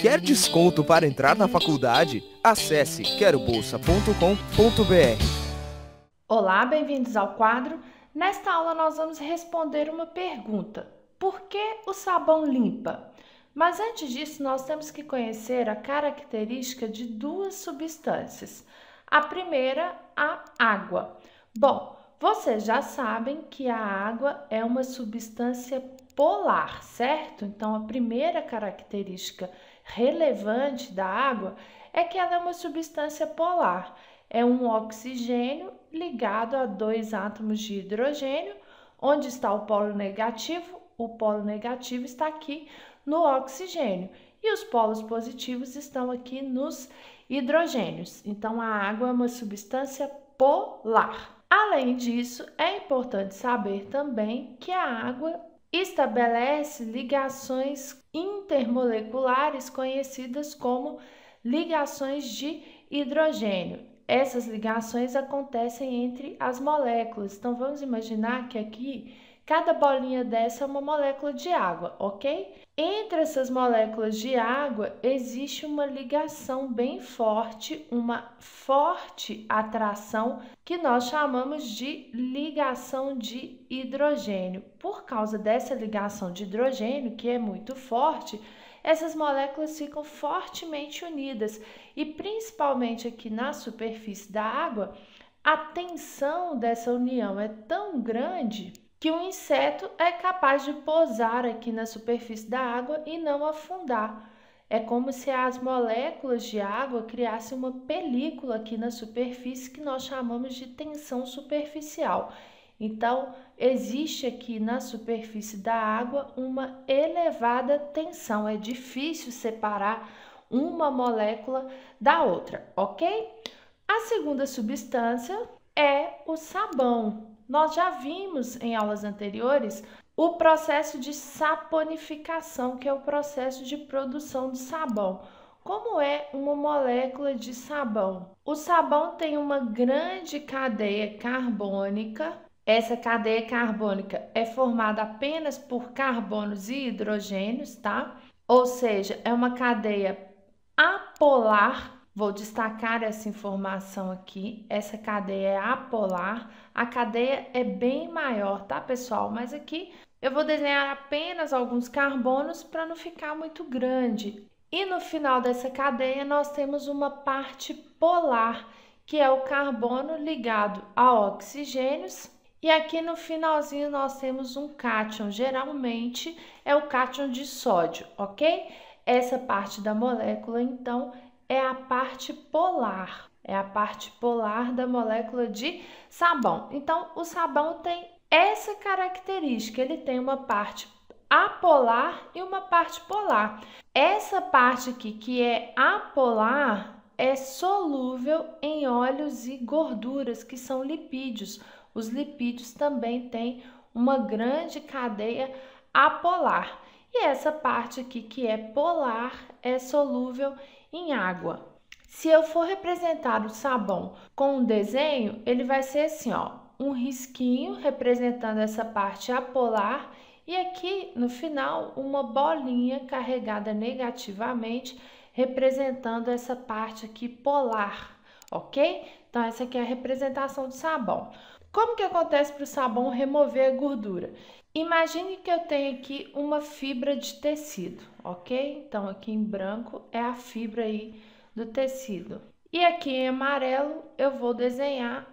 Quer desconto para entrar na faculdade? Acesse querobolsa.com.br. Olá, bem-vindos ao quadro. Nesta aula nós vamos responder uma pergunta: Por que o sabão limpa? Mas antes disso, nós temos que conhecer a característica de duas substâncias. A primeira, a água. Bom, vocês já sabem que a água é uma substância polar, certo? Então, a primeira característica relevante da água é que ela é uma substância polar. É um oxigênio ligado a dois átomos de hidrogênio, onde está o polo negativo. O polo negativo está aqui no oxigênio e os polos positivos estão aqui nos hidrogênios. Então a água é uma substância polar. Além disso, é importante saber também que a água Estabelece ligações intermoleculares conhecidas como ligações de hidrogênio. Essas ligações acontecem entre as moléculas. Então vamos imaginar que aqui Cada bolinha dessa é uma molécula de água, ok? Entre essas moléculas de água existe uma ligação bem forte, uma forte atração que nós chamamos de ligação de hidrogênio. Por causa dessa ligação de hidrogênio, que é muito forte, essas moléculas ficam fortemente unidas e, principalmente aqui na superfície da água, a tensão dessa união é tão grande que um inseto é capaz de pousar aqui na superfície da água e não afundar. É como se as moléculas de água criassem uma película aqui na superfície que nós chamamos de tensão superficial. Então, existe aqui na superfície da água uma elevada tensão. É difícil separar uma molécula da outra, ok? A segunda substância é o sabão. Nós já vimos em aulas anteriores o processo de saponificação, que é o processo de produção do sabão. Como é uma molécula de sabão? O sabão tem uma grande cadeia carbônica. Essa cadeia carbônica é formada apenas por carbonos e hidrogênios, tá? Ou seja, é uma cadeia apolar Vou destacar essa informação aqui. Essa cadeia é apolar. A cadeia é bem maior, tá, pessoal? Mas aqui eu vou desenhar apenas alguns carbonos para não ficar muito grande. E no final dessa cadeia nós temos uma parte polar, que é o carbono ligado a oxigênios. E aqui no finalzinho nós temos um cátion, geralmente é o cátion de sódio, ok? Essa parte da molécula, então, é a parte polar, é a parte polar da molécula de sabão. Então, o sabão tem essa característica, ele tem uma parte apolar e uma parte polar. Essa parte aqui que é apolar é solúvel em óleos e gorduras, que são lipídios. Os lipídios também têm uma grande cadeia apolar. E essa parte aqui que é polar é solúvel em em água. Se eu for representar o sabão com um desenho, ele vai ser assim, ó, um risquinho representando essa parte apolar e aqui no final uma bolinha carregada negativamente representando essa parte aqui polar, ok? Então essa aqui é a representação do sabão. Como que acontece para o sabão remover a gordura? Imagine que eu tenho aqui uma fibra de tecido, ok? Então aqui em branco é a fibra aí do tecido. E aqui em amarelo eu vou desenhar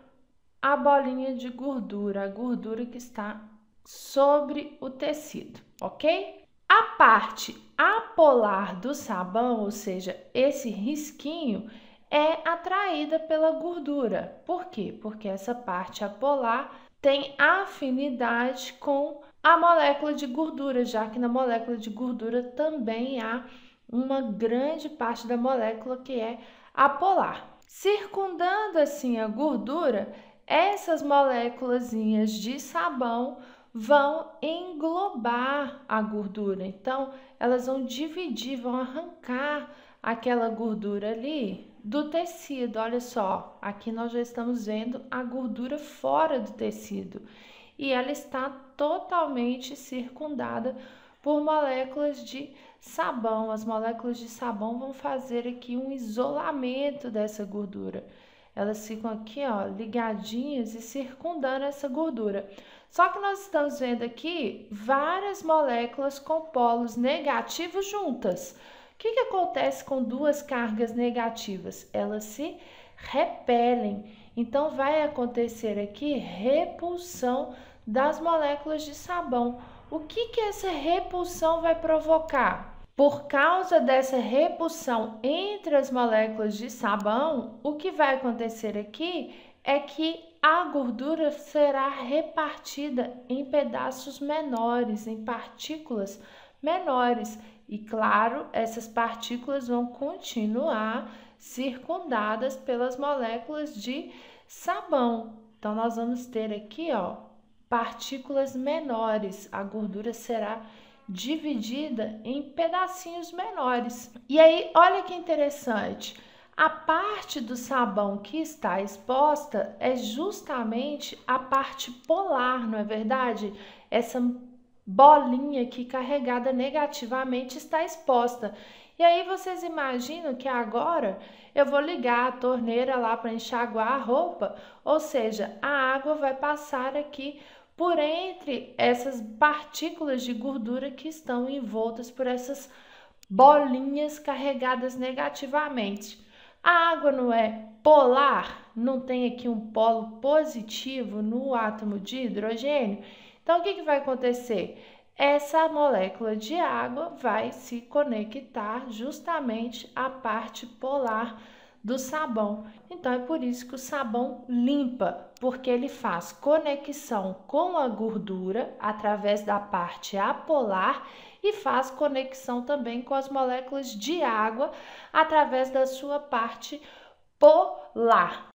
a bolinha de gordura, a gordura que está sobre o tecido, ok? A parte apolar do sabão, ou seja, esse risquinho, é atraída pela gordura. Por quê? Porque essa parte apolar tem afinidade com a molécula de gordura, já que na molécula de gordura também há uma grande parte da molécula que é apolar. Circundando assim a gordura, essas moléculas de sabão vão englobar a gordura. Então, elas vão dividir, vão arrancar aquela gordura ali, do tecido. Olha só, aqui nós já estamos vendo a gordura fora do tecido e ela está totalmente circundada por moléculas de sabão. As moléculas de sabão vão fazer aqui um isolamento dessa gordura. Elas ficam aqui, ó, ligadinhas e circundando essa gordura. Só que nós estamos vendo aqui várias moléculas com polos negativos juntas. O que, que acontece com duas cargas negativas? Elas se repelem. Então, vai acontecer aqui repulsão das moléculas de sabão. O que, que essa repulsão vai provocar? Por causa dessa repulsão entre as moléculas de sabão, o que vai acontecer aqui é que a gordura será repartida em pedaços menores, em partículas menores, e claro, essas partículas vão continuar circundadas pelas moléculas de sabão. Então nós vamos ter aqui, ó, partículas menores. A gordura será dividida em pedacinhos menores. E aí, olha que interessante. A parte do sabão que está exposta é justamente a parte polar, não é verdade? Essa bolinha que carregada negativamente está exposta. E aí vocês imaginam que agora eu vou ligar a torneira lá para enxaguar a roupa, ou seja, a água vai passar aqui por entre essas partículas de gordura que estão envoltas por essas bolinhas carregadas negativamente. A água não é polar? não tem aqui um polo positivo no átomo de hidrogênio, então o que, que vai acontecer? Essa molécula de água vai se conectar justamente à parte polar do sabão. Então é por isso que o sabão limpa, porque ele faz conexão com a gordura através da parte apolar e faz conexão também com as moléculas de água através da sua parte polar.